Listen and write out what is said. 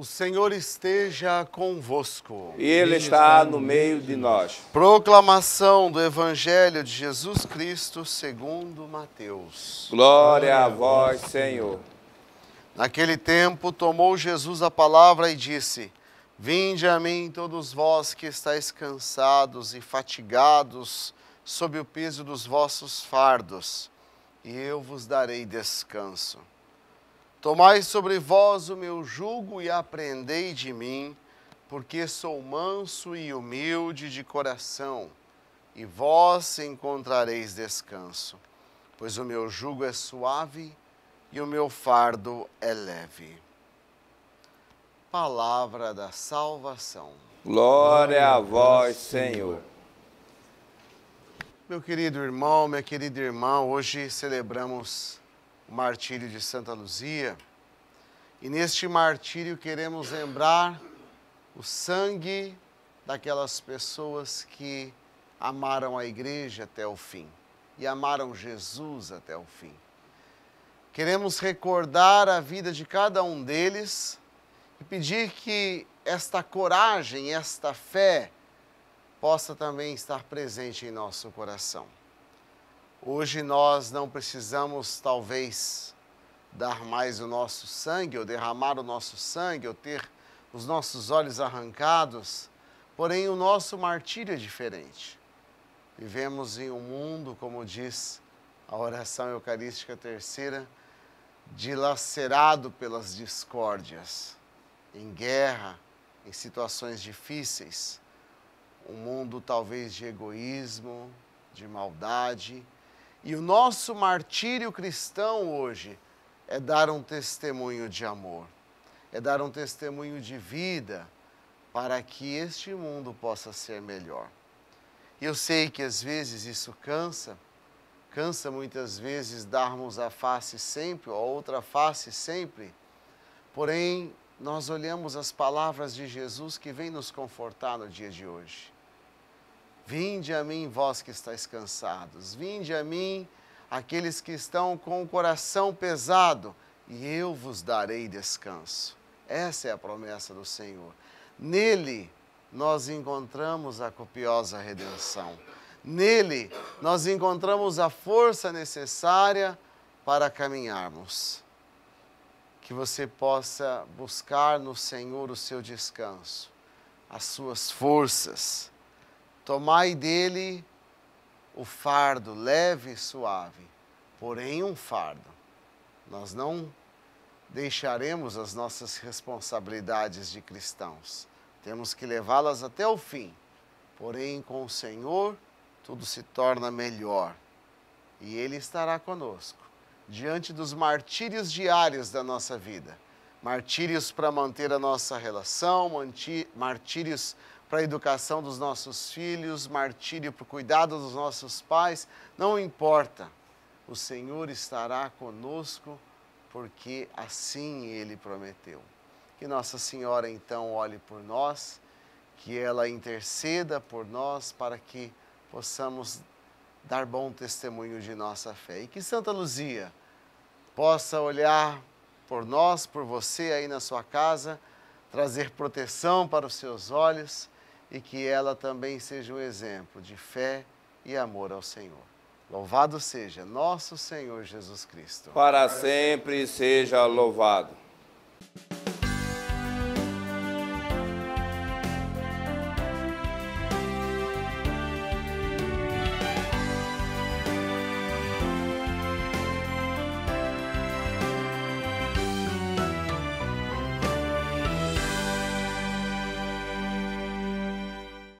O Senhor esteja convosco. E Ele está no meio de nós. Proclamação do Evangelho de Jesus Cristo segundo Mateus. Glória a vós, Senhor. Naquele tempo tomou Jesus a palavra e disse: Vinde a mim todos vós que estáis cansados e fatigados sob o peso dos vossos fardos, e eu vos darei descanso. Tomai sobre vós o meu jugo e aprendei de mim, porque sou manso e humilde de coração, e vós encontrareis descanso, pois o meu jugo é suave e o meu fardo é leve. Palavra da salvação. Glória a vós, Senhor. Meu querido irmão, minha querida irmã, hoje celebramos o martírio de Santa Luzia. E neste martírio queremos lembrar o sangue daquelas pessoas que amaram a igreja até o fim e amaram Jesus até o fim. Queremos recordar a vida de cada um deles e pedir que esta coragem, esta fé, possa também estar presente em nosso coração. Hoje nós não precisamos, talvez, dar mais o nosso sangue, ou derramar o nosso sangue, ou ter os nossos olhos arrancados, porém o nosso martírio é diferente. Vivemos em um mundo, como diz a oração eucarística terceira, dilacerado pelas discórdias, em guerra, em situações difíceis, um mundo talvez de egoísmo, de maldade, e o nosso martírio cristão hoje é dar um testemunho de amor, é dar um testemunho de vida para que este mundo possa ser melhor. Eu sei que às vezes isso cansa, cansa muitas vezes darmos a face sempre, ou a outra face sempre, porém nós olhamos as palavras de Jesus que vem nos confortar no dia de hoje. Vinde a mim, vós que estáis cansados, vinde a mim, aqueles que estão com o coração pesado, e eu vos darei descanso. Essa é a promessa do Senhor. Nele nós encontramos a copiosa redenção. Nele nós encontramos a força necessária para caminharmos. Que você possa buscar no Senhor o seu descanso, as suas forças Tomai dele o fardo leve e suave, porém um fardo. Nós não deixaremos as nossas responsabilidades de cristãos. Temos que levá-las até o fim. Porém, com o Senhor, tudo se torna melhor. E Ele estará conosco, diante dos martírios diários da nossa vida martírios para manter a nossa relação, martírios para a educação dos nossos filhos, martírio para o cuidado dos nossos pais, não importa. O Senhor estará conosco porque assim ele prometeu. Que Nossa Senhora então olhe por nós, que ela interceda por nós para que possamos dar bom testemunho de nossa fé. E que Santa Luzia possa olhar por nós, por você aí na sua casa, trazer proteção para os seus olhos e que ela também seja um exemplo de fé e amor ao Senhor. Louvado seja nosso Senhor Jesus Cristo. Para sempre seja louvado.